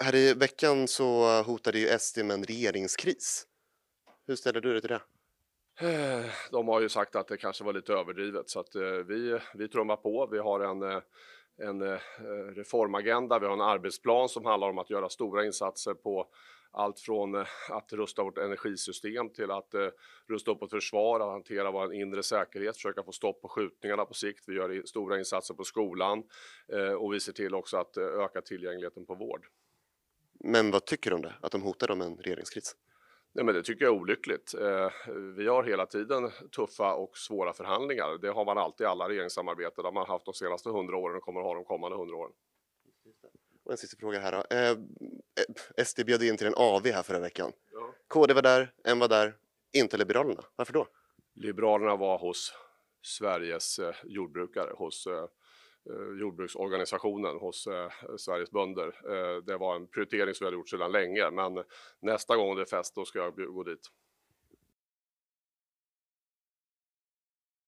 Här i veckan så hotade ju SD med en regeringskris. Hur ställer du dig till det? Eh, de har ju sagt att det kanske var lite överdrivet så att eh, vi, vi trummar på. Vi har en eh, en reformagenda, vi har en arbetsplan som handlar om att göra stora insatser på allt från att rusta vårt energisystem till att rusta upp vårt försvar, att hantera vår inre säkerhet, försöka få stopp på skjutningarna på sikt. Vi gör stora insatser på skolan och vi ser till också att öka tillgängligheten på vård. Men vad tycker du om det, att de hotar om en regeringskris? Nej, men det tycker jag är olyckligt. Eh, vi har hela tiden tuffa och svåra förhandlingar. Det har man alltid i alla regeringssamarbeten. det har man haft de senaste hundra åren och kommer att ha de kommande hundra åren. Och en sista fråga här. Då. Eh, eh SD bjöd in till en AV här förra veckan. Ja. KD var där, M var där, inte Liberalerna. Varför då? Liberalerna var hos Sveriges eh, jordbrukare, hos eh, Eh, jordbruksorganisationen hos eh, Sveriges bönder. Eh, det var en prioritering som vi hade gjort sedan länge, men nästa gång det är fest, då ska jag gå dit.